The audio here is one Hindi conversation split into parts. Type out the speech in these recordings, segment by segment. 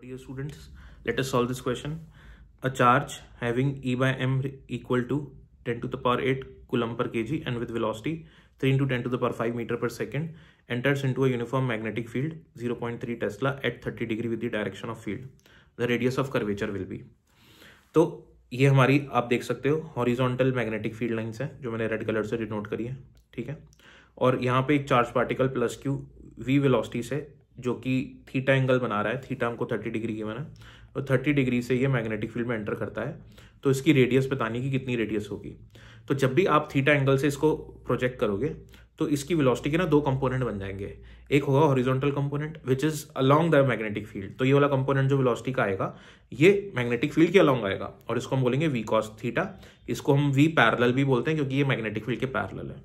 Hello dear students, let us solve this question. A charge having E by m equal to 10 to the power 8 coulomb per kg and with velocity 3 into 10 to the power 5 meter per second enters into a uniform magnetic field 0.3 Tesla at 30 degree with the direction of field. The radius of curvature will be. तो ये हमारी आप देख सकते हो हॉरिजॉन्टल मैग्नेटिक फील्ड लाइंस हैं जो मैंने रेड कलर से डिनोट करी है ठीक है और यहाँ पे एक charge particle plus Q V velocity से जो कि थीटा एंगल बना रहा है थीटा हमको थर्टी डिग्री की बना और थर्टी डिग्री से ये मैग्नेटिक फील्ड में एंटर करता है तो इसकी रेडियस बतानी की कितनी रेडियस होगी तो जब भी आप थीटा एंगल से इसको प्रोजेक्ट करोगे तो इसकी वेलोसिटी के ना दो कंपोनेंट बन जाएंगे एक होगा horizontal component which is along the magnetic field तो ये वाला कंपोनेंट जो वेलोसिटी का आएगा ये मैग्नेटिक फील्ड के अलोंग आएगा और इसको हम बोलेंगे वी कॉस थीटा इसको हम वी पैरेलल भी बोलते हैं क्योंकि ये मैग्नेटिक फील्ड के पैरेलल है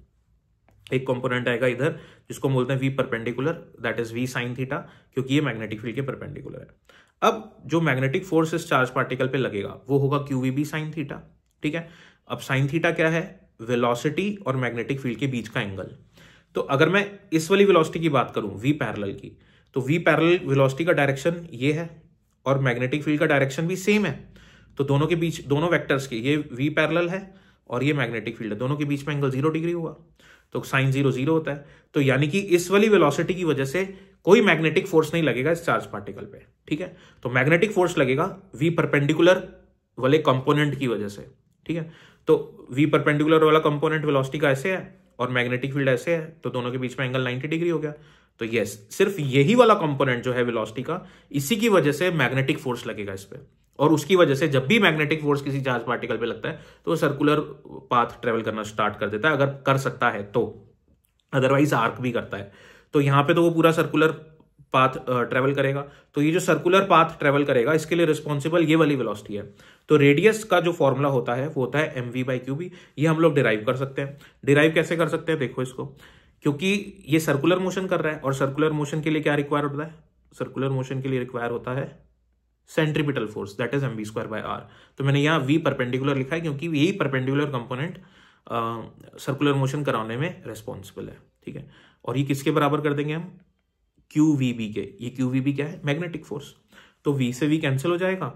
एक कंपोनेंट आएगा इधर जिसको बोलते हैं V perpendicular that is V sine theta क्योंकि ये मैग्नेटिक फील्ड के परपेंडिकुलर है अब जो मैग्नेटिक फोर्स इस चार्ज पार्टिकल पे लगेगा वो होगा Q V B sine theta ठीक है अब साइन थीटा क्या है वेलोसिटी और मैग्नेटिक फील्ड के बीच का एंगल तो अगर मैं इस वाली वेलोसिटी की बात करूं वी पैरल की तो वी पैरेलल वेलोसिटी का डायरेक्शन ये है और मैग्नेटिक फील्ड का डायरेक्शन भी सेम है तो दोनों के बीच दोनों वेक्टर्स के ये वी पैरल है और ये मैग्नेटिक फील्ड है दोनों के बीच में एंगल जीरो डिग्री हुआ तो साइन जीरो जीरो होता है तो यानी कि इस वाली वेलोसिटी की वजह से कोई मैग्नेटिक फोर्स नहीं लगेगा इस चार्ज पार्टिकल पे ठीक है तो मैग्नेटिक फोर्स लगेगा वी परपेंडिकुलर वाले कंपोनेंट की वजह से ठीक है तो वी परपेंडिकुलर वाला कंपोनेंट वेलोसिटी का ऐसे है और मैग्नेटिक फील्ड ऐसे है तो दोनों के बीच में एंगल 90 डिग्री हो गया तो यस सिर्फ यही वाला कंपोनेंट जो है वेलोसिटी का इसी की वजह से मैग्नेटिक फोर्स लगेगा इस पर और उसकी वजह से जब भी मैग्नेटिक फोर्स किसी चार्ज पार्टिकल पे लगता है तो वो सर्कुलर पाथ ट्रेवल करना स्टार्ट कर देता है अगर कर सकता है तो अदरवाइज आर्क भी करता है तो यहां पे तो वो पूरा सर्कुलर पाथ ट्रेवल करेगा तो ये जो सर्कुलर पाथ ट्रेवल करेगा इसके लिए रिस्पॉन्सिबल ये वाली वेलोसिटी है तो रेडियस का जो फॉर्मूला होता है वो होता है M V by Q B ये हम लोग डिराइव कर सकते हैं डिराइव कैसे कर सकते हैं देखो इसको क्योंकि ये सर्कुलर मोशन कर रहा है और सर्कुलर मोशन के लिए क्या रिक्वायर होता है सर्कुलर मोशन के लिए रिक्वायर होता है centripetal force that is M V square by R तो मैंने यहाँ वी परपेंडिकुलर लिखा है क्योंकि यही परपेंडिकुलर कंपोनेंट सर्कुलर मोशन कराने में रेस्पॉन्सिबल है ठीक है और ये किसके बराबर कर देंगे हम क्यू वी बी के ये क्यू वी बी क्या है मैग्नेटिक फोर्स तो वी से वी कैंसिल हो जाएगा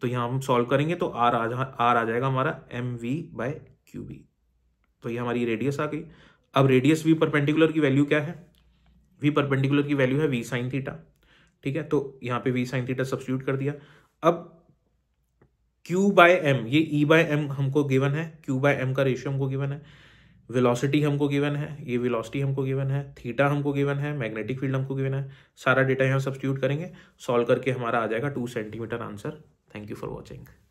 तो यहाँ हम सॉल्व करेंगे तो आर आ जा आर आ जाएगा हमारा M V by Q B तो ये हमारी रेडियस आ गई अब रेडियस वी परपेंडिकुलर की वैल्यू क्या है वी परपेंडिकुलर की वैल्यू है वी साइन थीटा ठीक है तो यहाँ पे वी साइन थीटा सब्सिट्यूट कर दिया अब क्यू बाय एम ये ई बाय एम हमको गिवन है क्यू बाय एम का रेशियो हमको गिवन है वेलोसिटी हमको गिवन है ये वेलोसिटी हमको गिवन है थीटा हमको गिवन है मैग्नेटिक फील्ड हमको गिवन है सारा डेटा यहाँ सब्सिट्यूट करेंगे सॉल्व करके हमारा आ जाएगा two centimetre answer thank you for watching